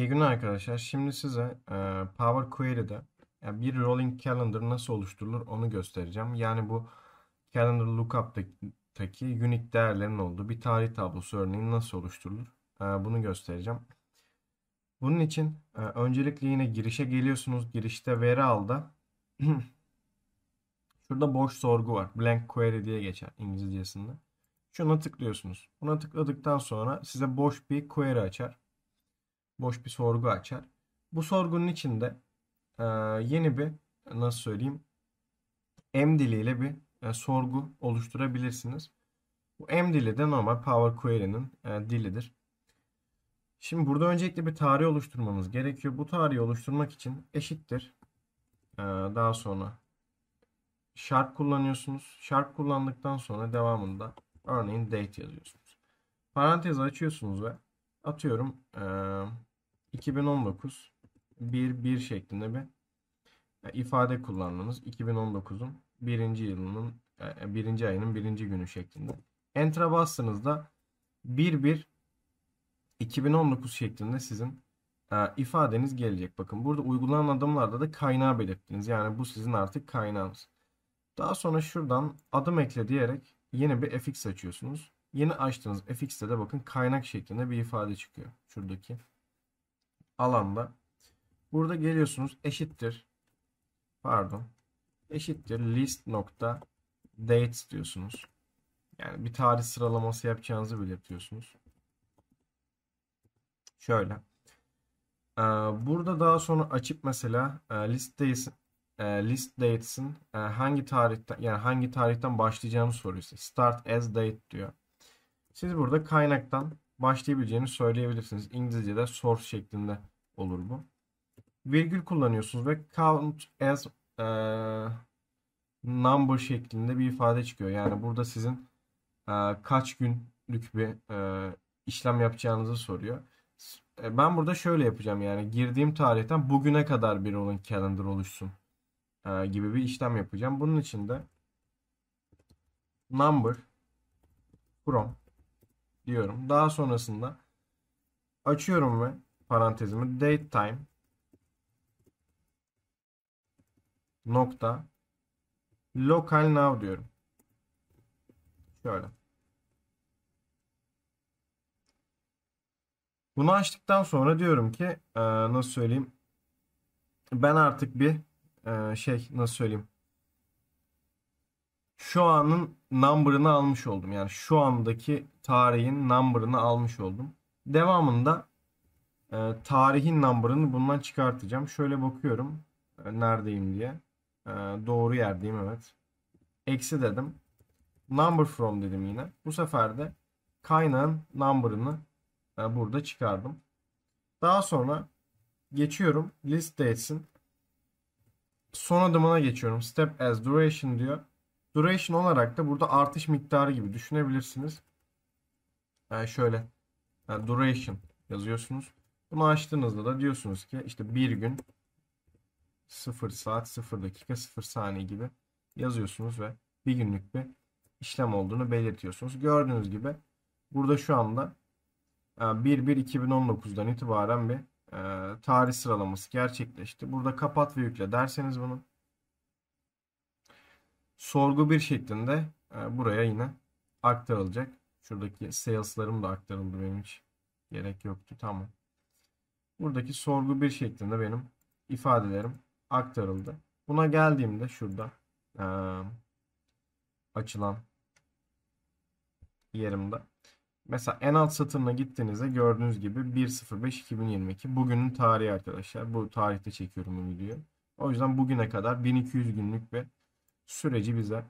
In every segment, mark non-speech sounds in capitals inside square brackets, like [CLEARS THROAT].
İyi günler arkadaşlar. Şimdi size e, Power Query'de bir rolling calendar nasıl oluşturulur onu göstereceğim. Yani bu calendar lookup'taki unique değerlerin olduğu bir tarih tablosu örneğin nasıl oluşturulur e, bunu göstereceğim. Bunun için e, öncelikle yine girişe geliyorsunuz. Girişte veri alda [CLEARS THROAT] şurada boş sorgu var. Blank query diye geçer İngilizcesinde. Şuna tıklıyorsunuz. Buna tıkladıktan sonra size boş bir query açar boş bir sorgu açar. Bu sorgunun içinde e, yeni bir nasıl söyleyeyim M diliyle bir e, sorgu oluşturabilirsiniz. Bu M dili de normal Power Query'nin e, dilidir. Şimdi burada öncelikle bir tarih oluşturmamız gerekiyor. Bu tarihi oluşturmak için eşittir. E, daha sonra sharp kullanıyorsunuz. Sharp kullandıktan sonra devamında örneğin date yazıyorsunuz. Parantez açıyorsunuz ve atıyorum e, 2019 1 1 şeklinde bir e, ifade kullandınız. 2019'un birinci yılının e, e, birinci ayının birinci günü şeklinde. Enter'a bastığınızda 1 1 2019 şeklinde sizin ifadeniz gelecek. Bakın burada uygulanan adımlarda da kaynağı belirttiniz. Yani bu sizin artık kaynağınız. Daha sonra şuradan adım ekle diyerek yeni bir fx açıyorsunuz. Yeni açtığınız fx'te de bakın kaynak şeklinde bir ifade çıkıyor. Şuradaki alanda. Burada geliyorsunuz eşittir. Pardon. Eşittir list nokta dates diyorsunuz. Yani bir tarih sıralaması yapacağınızı belirtiyorsunuz. Şöyle. Ee, burada daha sonra açıp mesela e, list dates e, list dates'in e, hangi tarihten yani hangi tarihten başlayacağını soruyor. Start as date diyor. Siz burada kaynaktan başlayabileceğini söyleyebilirsiniz. İngilizce'de source şeklinde olur bu. Virgül kullanıyorsunuz ve count as e, number şeklinde bir ifade çıkıyor. Yani burada sizin e, kaç günlük bir e, işlem yapacağınızı soruyor. E, ben burada şöyle yapacağım yani girdiğim tarihten bugüne kadar bir olun calendar oluşsun e, gibi bir işlem yapacağım. Bunun için de number from diyorum. Daha sonrasında açıyorum ve parantezimi date time nokta local now diyorum. Şöyle. Bunu açtıktan sonra diyorum ki nasıl söyleyeyim ben artık bir şey nasıl söyleyeyim şu anın number'ını almış oldum. Yani şu andaki tarihin number'ını almış oldum. Devamında e, tarihin number'ını bundan çıkartacağım. Şöyle bakıyorum e, neredeyim diye. E, doğru yerdeyim evet. Eksi dedim. Number from dedim yine. Bu sefer de kaynağın number'ını e, burada çıkardım. Daha sonra geçiyorum. List dates'in son adımına geçiyorum. Step as duration diyor. Duration olarak da burada artış miktarı gibi düşünebilirsiniz. Yani şöyle yani duration yazıyorsunuz. Bunu açtığınızda da diyorsunuz ki işte bir gün 0 saat 0 dakika 0 saniye gibi yazıyorsunuz ve bir günlük bir işlem olduğunu belirtiyorsunuz. Gördüğünüz gibi burada şu anda 1-1-2019'dan e, itibaren bir e, tarih sıralaması gerçekleşti. Burada kapat ve yükle derseniz bunu sorgu bir şeklinde e, buraya yine aktarılacak. Şuradaki sales'larım da aktarıldı benim hiç gerek yoktu. Tamam. Buradaki sorgu bir şeklinde benim ifadelerim aktarıldı. Buna geldiğimde şurada e, açılan yerimde mesela en alt satırına gittiğinizde gördüğünüz gibi 1.05.2022 bugünün tarihi arkadaşlar. Bu tarihte çekiyorum bu videoyu. O yüzden bugüne kadar 1200 günlük bir süreci bize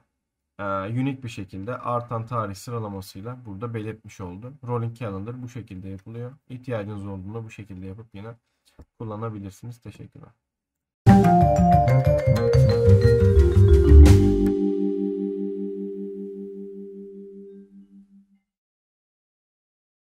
e, unique bir şekilde artan tarih sıralamasıyla burada belirtmiş oldu. Rolling calendar bu şekilde yapılıyor. İhtiyacınız olduğunda bu şekilde yapıp yine kullanabilirsiniz. Teşekkürler.